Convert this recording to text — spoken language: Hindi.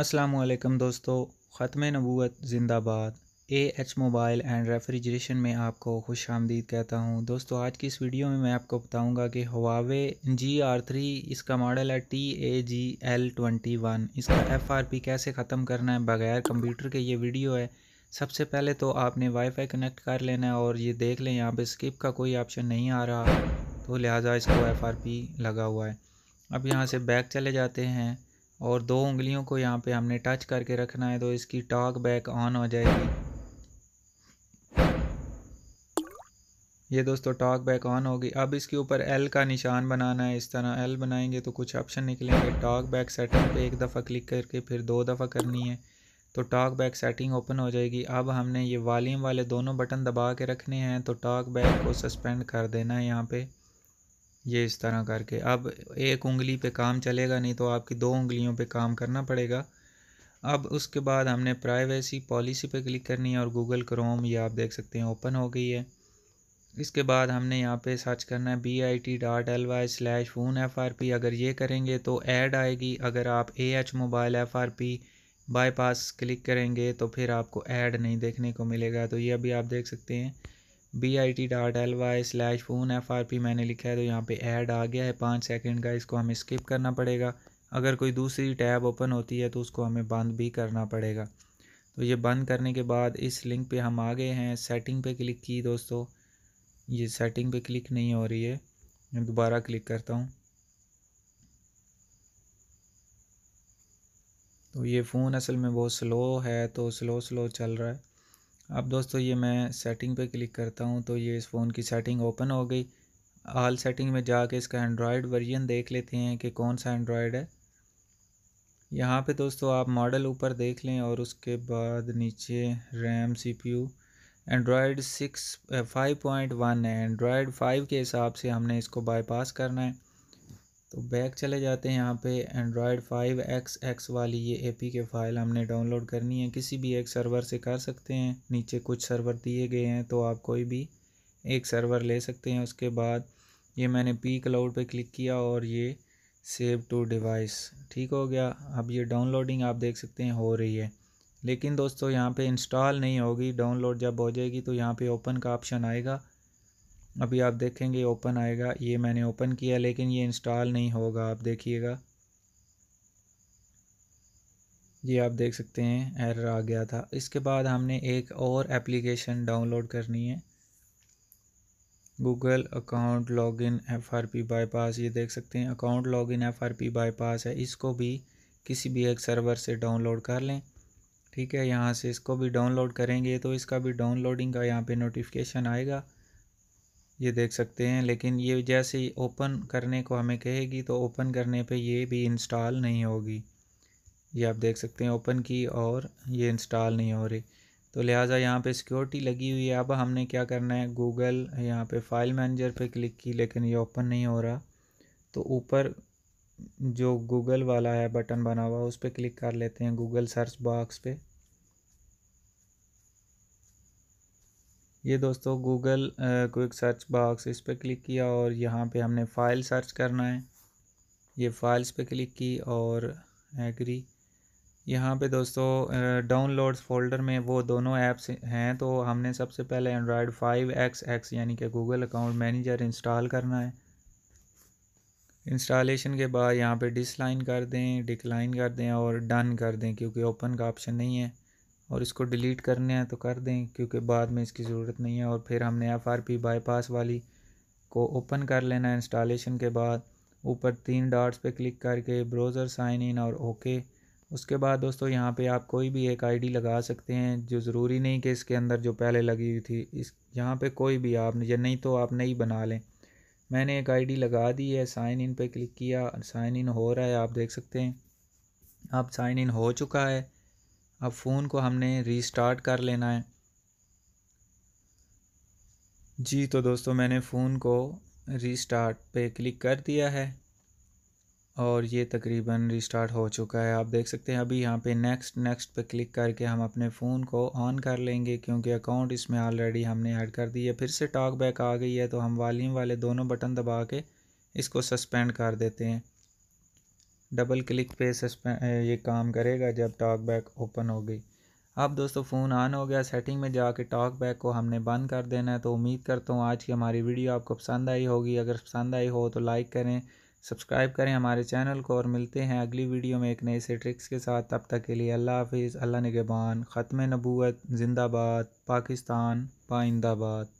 असलकम दोस्तों ख़त्म नबूत ज़िंदाबाद A H mobile and refrigeration में आपको खुश आमदीद कहता हूँ दोस्तों आज की इस वीडियो में मैं आपको बताऊँगा कि हवावे जी आर थ्री इसका मॉडल है T A G L twenty one इसका एफ़ आर पी कैसे ख़त्म करना है बगैर कंप्यूटर के ये वीडियो है सबसे पहले तो आपने वाईफाई कनेक्ट कर लेना है और ये देख लें यहाँ पर स्किप का कोई ऑप्शन नहीं आ रहा तो लिहाजा इसको एफ़ आर पी लगा हुआ है अब यहाँ से बैक चले जाते हैं और दो उंगलियों को यहाँ पे हमने टच करके रखना है तो इसकी टॉक बैक ऑन हो जाएगी ये दोस्तों टॉक बैक ऑन होगी अब इसके ऊपर एल का निशान बनाना है इस तरह एल बनाएंगे तो कुछ ऑप्शन निकलेंगे टॉक बैक सेटिंग पे एक दफ़ा क्लिक करके फिर दो दफ़ा करनी है तो टॉक बैक सेटिंग ओपन हो जाएगी अब हमने ये वॉलीम वाले दोनों बटन दबा के रखने हैं तो टॉक बैक को सस्पेंड कर देना है यहाँ पर ये इस तरह करके अब एक उंगली पे काम चलेगा नहीं तो आपकी दो उंगलियों पे काम करना पड़ेगा अब उसके बाद हमने प्राइवेसी पॉलिसी पे क्लिक करनी है और गूगल क्रोम ये आप देख सकते हैं ओपन हो गई है इसके बाद हमने यहाँ पे सर्च करना है B I T dot L Y slash phone F R P अगर ये करेंगे तो ऐड आएगी अगर आप A H mobile F R P bypass click करेंगे तो फिर आपको ऐड नहीं देखने को मिलेगा तो ये अभी आप देख सकते हैं B I T dot L Y slash phone F R P मैंने लिखा है तो यहाँ पे ऐड आ गया है पाँच सेकंड का इसको हमें स्किप करना पड़ेगा अगर कोई दूसरी टैब ओपन होती है तो उसको हमें बंद भी करना पड़ेगा तो ये बंद करने के बाद इस लिंक पे हम आ गए हैं सेटिंग पे क्लिक की दोस्तों ये सेटिंग पे क्लिक नहीं हो रही है मैं दोबारा क्लिक करता हूँ तो ये फ़ोन असल में बहुत स्लो है तो स्लो स्लो चल रहा है अब दोस्तों ये मैं सेटिंग पे क्लिक करता हूँ तो ये इस फ़ोन की सेटिंग ओपन हो गई आल सेटिंग में जाके इसका एंड्रॉयड वर्जन देख लेते हैं कि कौन सा एंड्रॉयड है यहाँ पे दोस्तों आप मॉडल ऊपर देख लें और उसके बाद नीचे RAM CPU Android six five point one है एंड्रॉयड फाइव के हिसाब से हमने इसको बाईपास करना है तो बैक चले जाते हैं यहाँ पे एंड्रॉयड फाइव एक्स एक्स वाली ये ए पी के फाइल हमने डाउनलोड करनी है किसी भी एक सर्वर से कर सकते हैं नीचे कुछ सर्वर दिए गए हैं तो आप कोई भी एक सर्वर ले सकते हैं उसके बाद ये मैंने पी क्लाउड पे क्लिक किया और ये सेव टू डिवाइस ठीक हो गया अब ये डाउनलोडिंग आप देख सकते हैं हो रही है लेकिन दोस्तों यहाँ पे इंस्टॉल नहीं होगी डाउनलोड जब हो जाएगी तो यहाँ पे ओपन का ऑप्शन आएगा अभी आप देखेंगे ओपन आएगा ये मैंने ओपन किया लेकिन ये इंस्टॉल नहीं होगा आप देखिएगा ये आप देख सकते हैं एरर आ गया था इसके बाद हमने एक और एप्लीकेशन डाउनलोड करनी है Google account login F R P bypass ये देख सकते हैं account login F R P bypass है इसको भी किसी भी एक सर्वर से डाउनलोड कर लें ठीक है यहाँ से इसको भी डाउनलोड करेंगे तो इसका भी डाउनलोडिंग का यहाँ पे नोटिफिकेशन आएगा ये देख सकते हैं लेकिन ये जैसे ही ओपन करने को हमें कहेगी तो ओपन करने पे ये भी इंस्टॉल नहीं होगी ये आप देख सकते हैं ओपन की और ये इंस्टॉल नहीं हो रही तो लिहाजा यहाँ पे सिक्योरिटी लगी हुई है अब हमने क्या करना है गूगल यहाँ पे फाइल मैनेजर पे क्लिक की लेकिन ये ओपन नहीं हो रहा तो ऊपर जो गूगल वाला है बटन बना हुआ उस पर क्लिक कर लेते हैं गूगल सर्च बॉक्स पर ये दोस्तों गूगल क्विक सर्च बॉक्स इस पर क्लिक किया और यहाँ पे हमने फ़ाइल सर्च करना है ये फाइल्स पे क्लिक की और एग्री यहाँ पे दोस्तों डाउनलोड्स फोल्डर में वो दोनों ऐप्स हैं तो हमने सबसे पहले एंड्रॉयड फाइव एक्स एक्स यानी कि गूगल अकाउंट मैनेजर इंस्टॉल करना है इंस्टॉलेशन के बाद यहाँ पे डिसलाइन कर दें डिक्लाइन कर दें और डन कर दें क्योंकि ओपन का ऑप्शन नहीं है और इसको डिलीट करने हैं तो कर दें क्योंकि बाद में इसकी ज़रूरत नहीं है और फिर हमने एफ आर पी बाईपास वाली को ओपन कर लेना है इंस्टॉलेशन के बाद ऊपर तीन डॉट्स पे क्लिक करके ब्राउज़र साइन इन और ओके उसके बाद दोस्तों यहाँ पे आप कोई भी एक आईडी लगा सकते हैं जो ज़रूरी नहीं कि इसके अंदर जो पहले लगी हुई थी इस यहाँ पर कोई भी आप या नहीं तो आप नहीं बना लें मैंने एक आई लगा दी है साइन इन पर क्लिक किया साइन इन हो रहा है आप देख सकते हैं आप साइन इन हो चुका है अब फ़ोन को हमने रीस्टार्ट कर लेना है जी तो दोस्तों मैंने फ़ोन को रीस्टार्ट पे क्लिक कर दिया है और ये तकरीबन रीस्टार्ट हो चुका है आप देख सकते हैं अभी यहाँ पे नेक्स्ट नेक्स्ट पे क्लिक करके हम अपने फ़ोन को ऑन कर लेंगे क्योंकि अकाउंट इसमें ऑलरेडी हमने ऐड कर दी है फिर से टॉक बैक आ गई है तो हम वॉल्यूम वाले दोनों बटन दबा के इसको सस्पेंड कर देते हैं डबल क्लिक पे ये काम करेगा जब टॉक बैक ओपन हो गई अब दोस्तों फ़ोन ऑन हो गया सेटिंग में जाके टॉक बैक को हमने बंद कर देना है तो उम्मीद करता हूँ आज की हमारी वीडियो आपको पसंद आई होगी अगर पसंद आई हो तो लाइक करें सब्सक्राइब करें हमारे चैनल को और मिलते हैं अगली वीडियो में एक नए से ट्रिक्स के साथ तब तक के लिए अल्लाह हाफिज़ अल्लाह नगेबान ख़त्म नबूत जिंदाबाद पाकिस्तान पाइंदाबाद